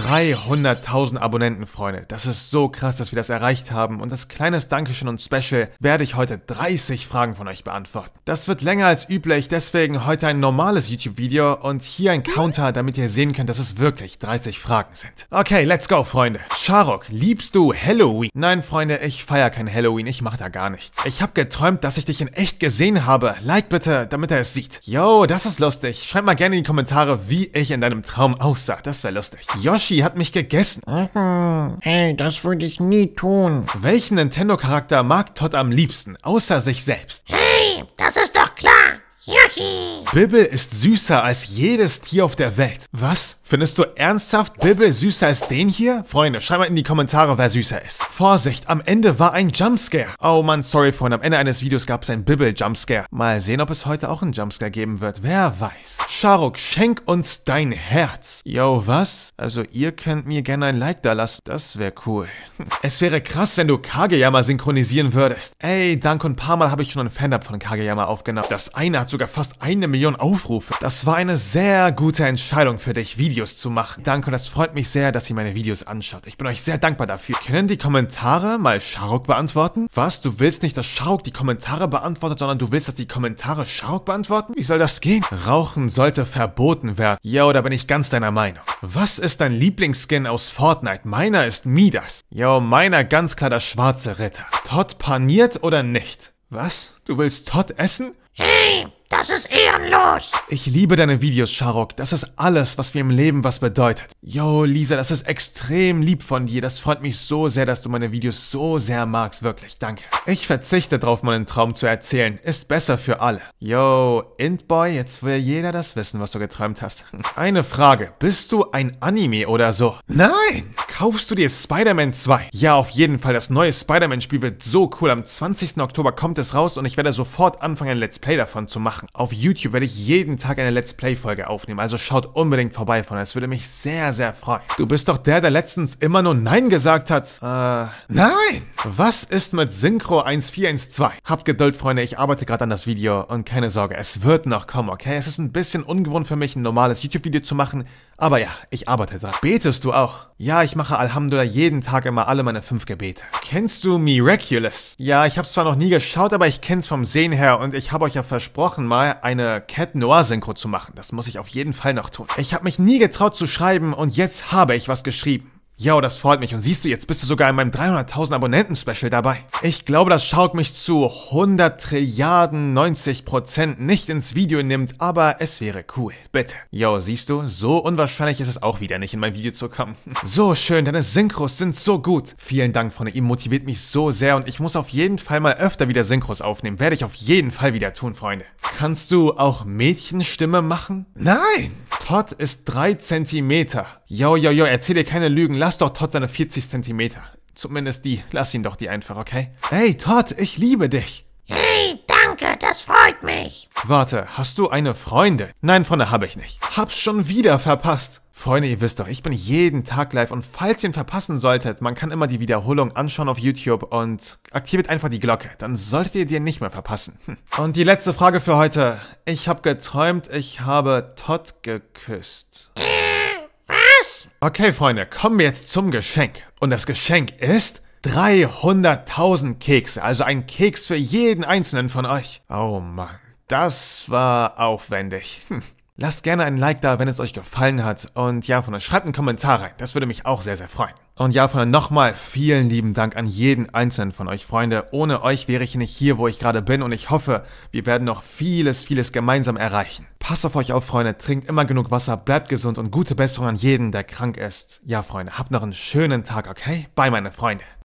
300.000 Abonnenten, Freunde. Das ist so krass, dass wir das erreicht haben. Und als kleines Dankeschön und Special werde ich heute 30 Fragen von euch beantworten. Das wird länger als üblich, deswegen heute ein normales YouTube-Video und hier ein Counter, damit ihr sehen könnt, dass es wirklich 30 Fragen sind. Okay, let's go, Freunde. Sharok, liebst du Halloween? Nein, Freunde, ich feiere kein Halloween. Ich mache da gar nichts. Ich habe geträumt, dass ich dich in echt gesehen habe. Like bitte, damit er es sieht. Yo, das ist lustig. Schreib mal gerne in die Kommentare, wie ich in deinem Traum aussah. Das wäre lustig. Josh Yoshi hat mich gegessen. Hey, das würde ich nie tun. Welchen Nintendo-Charakter mag Todd am liebsten, außer sich selbst? Hey, das ist doch klar. Yoshi! Bibbel ist süßer als jedes Tier auf der Welt. Was? Findest du ernsthaft Bibbel süßer als den hier? Freunde, schreib mal in die Kommentare, wer süßer ist. Vorsicht, am Ende war ein Jumpscare. Oh man, sorry Freunde, am Ende eines Videos gab es ein bibbel jumpscare Mal sehen, ob es heute auch einen Jumpscare geben wird. Wer weiß. Sharuk, schenk uns dein Herz. Yo, was? Also ihr könnt mir gerne ein Like da lassen. Das wäre cool. Es wäre krass, wenn du Kageyama synchronisieren würdest. Ey, dank und paar Mal habe ich schon ein Fan-Up von Kageyama aufgenommen. Das eine hat so sogar fast eine Million Aufrufe. Das war eine sehr gute Entscheidung für dich, Videos zu machen. Danke und es freut mich sehr, dass ihr meine Videos anschaut. Ich bin euch sehr dankbar dafür. Können die Kommentare mal Sharuk beantworten? Was? Du willst nicht, dass Sharuk die Kommentare beantwortet, sondern du willst, dass die Kommentare Sharuk beantworten? Wie soll das gehen? Rauchen sollte verboten werden. Yo, da bin ich ganz deiner Meinung. Was ist dein Lieblingsskin aus Fortnite? Meiner ist Midas. Yo, meiner ganz klar der schwarze Ritter. Todd paniert oder nicht? Was? Du willst Todd essen? Hey, das ist ehrenlos! Ich liebe deine Videos, Sharok. Das ist alles, was mir im Leben was bedeutet. Yo, Lisa, das ist extrem lieb von dir. Das freut mich so sehr, dass du meine Videos so sehr magst. Wirklich, danke. Ich verzichte drauf, meinen Traum zu erzählen. Ist besser für alle. Yo, Intboy, jetzt will jeder das wissen, was du geträumt hast. Eine Frage. Bist du ein Anime oder so? Nein! Kaufst du dir Spider-Man 2? Ja, auf jeden Fall. Das neue Spider-Man-Spiel wird so cool. Am 20. Oktober kommt es raus und ich werde sofort anfangen, ein Let's Play davon zu machen. Auf YouTube werde ich jeden Tag eine Let's Play-Folge aufnehmen, also schaut unbedingt vorbei von. Es würde mich sehr, sehr freuen. Du bist doch der, der letztens immer nur Nein gesagt hat. Äh, nein! Was ist mit Synchro 1412? Habt Geduld, Freunde. Ich arbeite gerade an das Video und keine Sorge, es wird noch kommen, okay? Es ist ein bisschen ungewohnt für mich, ein normales YouTube-Video zu machen, aber ja, ich arbeite dran. Betest du auch? Ja, ich mache Alhamdulillah jeden Tag immer alle meine fünf Gebete. Kennst du Miraculous? Ja, ich hab's zwar noch nie geschaut, aber ich kenn's vom Sehen her und ich habe euch ja versprochen, mal eine Cat Noir Synchro zu machen. Das muss ich auf jeden Fall noch tun. Ich habe mich nie getraut zu schreiben und jetzt habe ich was geschrieben. Yo, das freut mich. Und siehst du, jetzt bist du sogar in meinem 300.000 Abonnenten-Special dabei. Ich glaube, das schaut mich zu 100 Trilliarden 90 Prozent nicht ins Video nimmt, aber es wäre cool. Bitte. Yo, siehst du, so unwahrscheinlich ist es auch wieder nicht, in mein Video zu kommen. so schön, deine Synchros sind so gut. Vielen Dank, Freunde. Ihr motiviert mich so sehr und ich muss auf jeden Fall mal öfter wieder Synchros aufnehmen. Werde ich auf jeden Fall wieder tun, Freunde. Kannst du auch Mädchenstimme machen? Nein! Todd ist 3 Zentimeter. Jo, jo, jo, erzähl dir keine Lügen. Lass doch Todd seine 40 Zentimeter. Zumindest die. Lass ihn doch die einfach, okay? Hey, Todd, ich liebe dich. Hey, danke, das freut mich. Warte, hast du eine Freundin? Nein, Freunde habe ich nicht. Hab's schon wieder verpasst. Freunde, ihr wisst doch, ich bin jeden Tag live und falls ihr ihn verpassen solltet, man kann immer die Wiederholung anschauen auf YouTube und aktiviert einfach die Glocke, dann solltet ihr den nicht mehr verpassen. Hm. Und die letzte Frage für heute. Ich habe geträumt, ich habe Todd geküsst. Was? Okay, Freunde, kommen wir jetzt zum Geschenk. Und das Geschenk ist 300.000 Kekse, also ein Keks für jeden einzelnen von euch. Oh Mann, das war aufwendig. Hm. Lasst gerne ein Like da, wenn es euch gefallen hat. Und ja, von euch schreibt einen Kommentar rein. Das würde mich auch sehr, sehr freuen. Und ja, von nochmal vielen lieben Dank an jeden einzelnen von euch, Freunde. Ohne euch wäre ich nicht hier, wo ich gerade bin. Und ich hoffe, wir werden noch vieles, vieles gemeinsam erreichen. Passt auf euch auf, Freunde. Trinkt immer genug Wasser, bleibt gesund und gute Besserung an jeden, der krank ist. Ja, Freunde, habt noch einen schönen Tag, okay? Bye, meine Freunde.